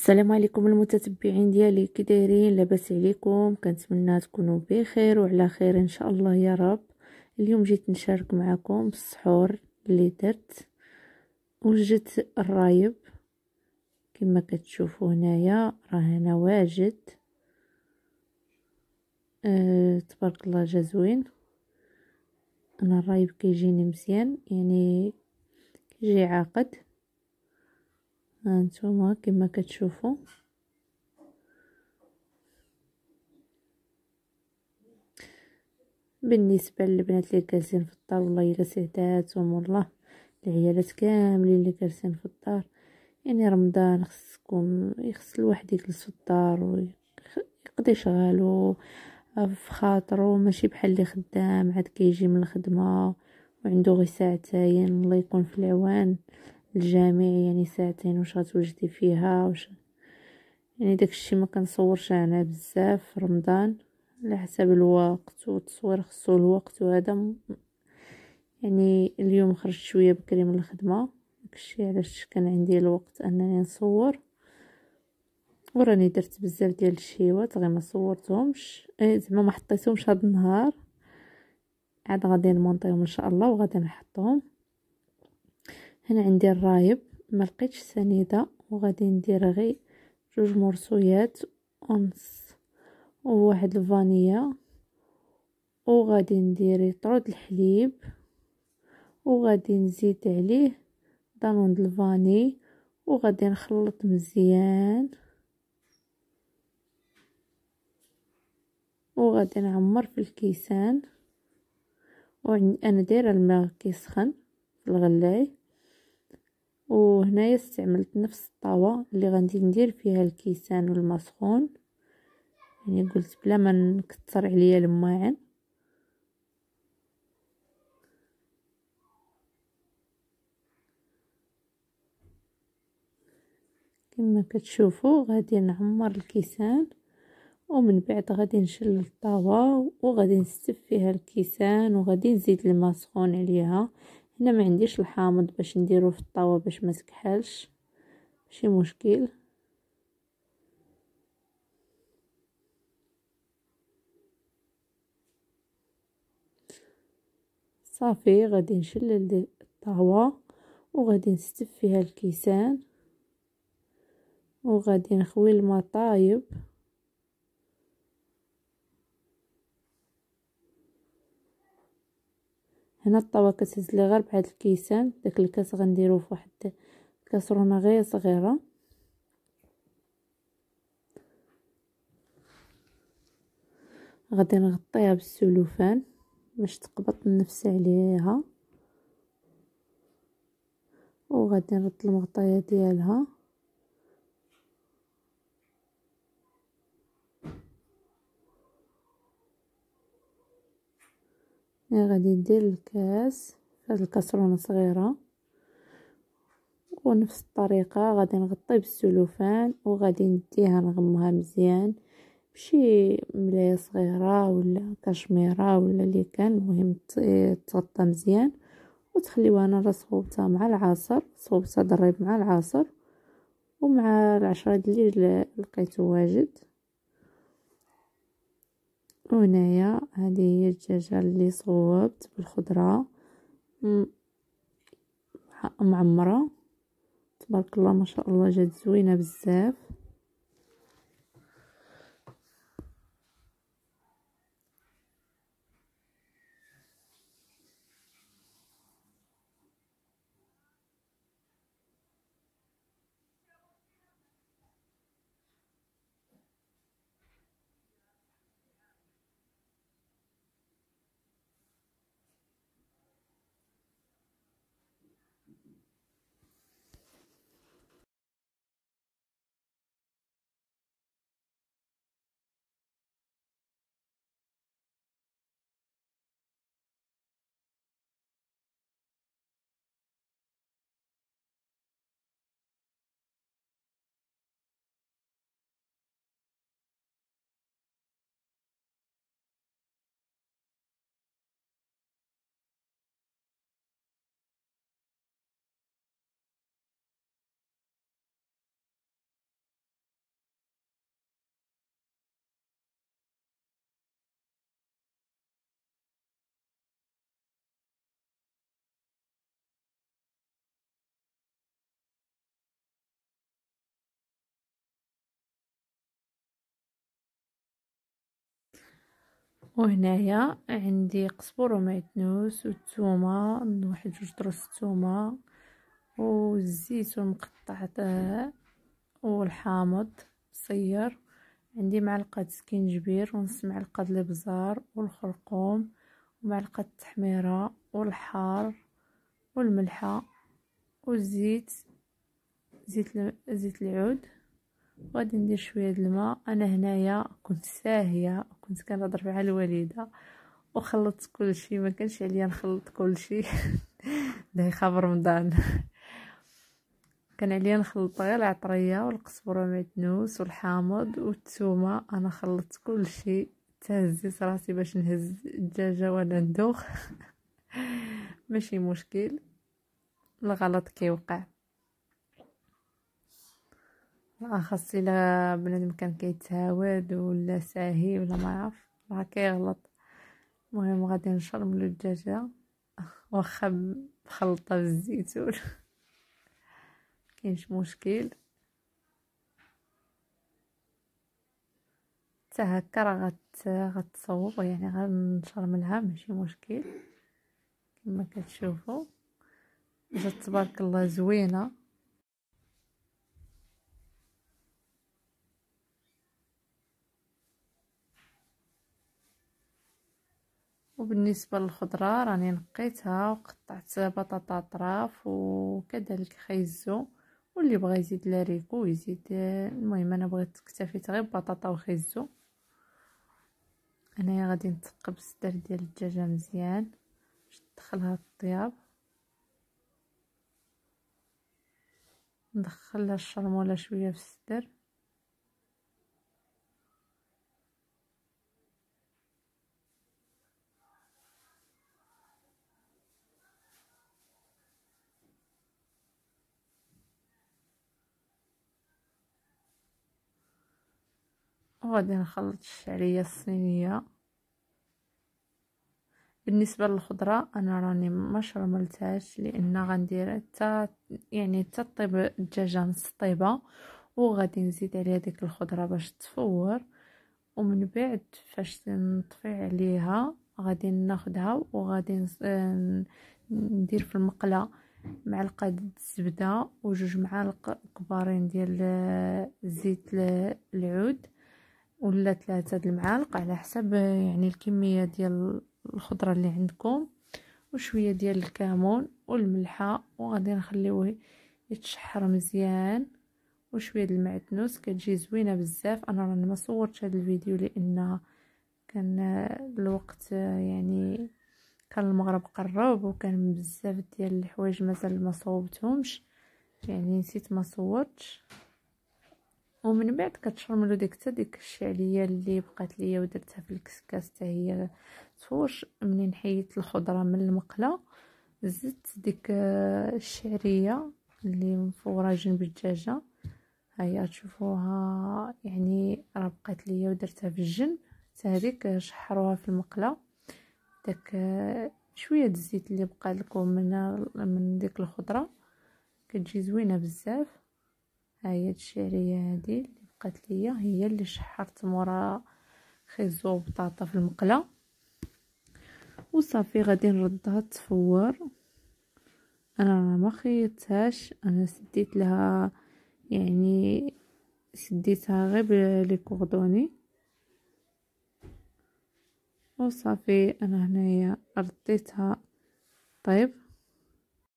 السلام عليكم المتتبعين ديالي كي دايرين لاباس عليكم كنتمنى تكونوا بخير وعلى خير ان شاء الله يا رب اليوم جيت نشارك معكم السحور اللي درت وجدت الرايب كما كتشوفوا هنايا راه هنا واجد أه تبارك الله جا زوين انا الرايب كيجيني مزيان يعني كيجي عاقد هانتوما كما كتشوفوا بالنسبه للبنات اللي جالسين في الدار والله الا سعداتهم والله العيالات كاملين اللي جالسين في الدار يعني رمضان خصكم يخص الواحد يجلس في الدار ويقضي شغالو في خاطرو ماشي بحال اللي خدام عاد كيجي من الخدمه وعندو غير ساعتين الله يكون في العوان الجامع يعني ساعتين واش غتوجدي فيها واش يعني داكشي ما كنصورش انا بزاف في رمضان على حسب الوقت والتصوير خصو الوقت وهذا يعني اليوم خرجت شويه بكري من الخدمه داكشي علاش كان عندي الوقت انني نصور وراني درت بزاف ديال الشيوات غير ما صورتهمش إيه، زعما ما حطيتهمش هذا النهار عاد غادي نمونطيهم ان شاء الله وغادي نحطهم انا عندي الرايب ما لقيتش سنيده وغادي ندير غي جوج مرصويات ونص وواحد الفانيا وغادي ندير طرود الحليب وغادي نزيد عليه دانون الفاني وغادي نخلط مزيان وغادي نعمر في الكيسان وانا دايره الماء كيسخن في الغلاي وهنايا استعملت نفس الطاوة اللي غادي ندير فيها الكيسان والمسخون يعني قلت بلا ما نكثر عليا الماعن كما كتشوفوا غادي نعمر الكيسان ومن بعد غادي نشل الطاوة وغادي نستف فيها الكيسان وغادي نزيد الماء سخون عليها انا ما عنديش الحامض باش نديرو في الطاوه باش ما تكحلش ماشي مشكل صافي غادي نشلل الطاوه وغادي نستف فيها الكيسان وغادي نخوي الماء طايب هنا الطاوة كتهز لي غير بهاد الكيسان داك الكاس غنديرو فواحد الكاسرونه غير صغيره غادي نغطيها بالسلوفان باش تقبط النفس عليها وغادي نرد المغطيه ديالها إيه، غادي ندير الكاس هاد الكاسرونه صغيره ونفس الطريقه غادي نغطي بالسلوفان وغادي نديها نغمها مزيان بشي ملايه صغيره ولا كشميره ولا اللي كان المهم تغطى مزيان وتخليوها انا صغوبتها مع العصر صغوبتها ضرب مع العصر ومع العشرة ديال الليل لقيتو واجد وهنايا هذه هي الدجاجه اللي صوبت بالخضره معمره تبارك الله ما شاء الله جات زوينه بزاف وهنايا عندي قزبر وميتنوس والثومه واحد جوج درس الثومه والزيت مقطع والحامض صير عندي معلقه سكينجبير ونص معلقه الابزار والخرقوم ومعلقه التحميره والحار والملحه والزيت زيت زيت العود غادي ندير شويه د الماء انا هنايا كنت ساهيه كنت كنهضر مع الوالده وخلطت كلشي ما كانش عليا نخلط كلشي ده خبر رمضان كان عليا نخلط غير العطريه والقزبر والمعدنوس والحامض والثومه انا خلطت كلشي تهزيت راسي باش نهز الدجاجه وانا ندوخ ماشي مشكل الغلط كيوقع خاصي الا بنادم كان كيتهاود ولا ساهي ولا ما عارف راه كيغلط المهم غادي نشرملو الدجاجه واخا مخلطه بالزيتون كاينش مشكل حتى هكا راه غتصوب يعني غنشرملها ماشي مشكل كما كتشوفوا جات تبارك الله زوينه وبالنسبه للخضره راني نقيتها وقطعت بطاطا اطراف وكذلك خيزو واللي بغى يزيد لاريكو يزيد المهم انا بغيت اكتفيت غير بطاطا وخيزو هنايا غادي نتقب الصدر ديال الدجاجه مزيان باش ندخلها الطياب ندخل الشرموله شويه في الصدر وغادي نخلط الشعريه الصينيه بالنسبه للخضره انا راني ما شرملتهاش لان غندير حتى يعني حتى طيب الدجاجه نص طيبه وغادي نزيد عليها ديك الخضره باش تفور ومن بعد فاش نطفي عليها غادي ناخدها وغادي ندير في المقله معلقه الزبده وجوج معالق كبارين ديال آه، زيت العود ولا ثلاثة المعالق على حسب يعني الكمية ديال الخضرة اللي عندكم وشوية ديال الكمون والملحة وغادي نخليوه يتشحر مزيان وشويه د المعدنوس كتجي زوينه بزاف انا راني ما صورتش هذا الفيديو لان كان الوقت يعني كان المغرب قرب وكان بزاف ديال الحوايج مازال ما صوبتهمش يعني نسيت ما صورتش ومن بعد كتشرملو ديك حتى ديك الشعليه اللي بقات ليا ودرتها في الكسكاس حتى هي تفوش منين حيت الخضره من المقله زدت ديك الشعريه اللي مفوره جنب الدجاجه هي تشوفوها يعني راه بقات ليا ودرتها في الجن حتى هذيك شحروها في المقله داك شويه الزيت اللي بقى لكم من من ديك الخضره كتجي زوينه بزاف هاهي هاد الشعريه هادي اللي بقات ليا هي اللي شحرت مورا خيزو وبطاطا في المقله وصافي غادي نردها تفور انا ما خيطتهاش انا سديت لها يعني سديتها غير لي كوردوني وصافي انا هنايا رديتها طيب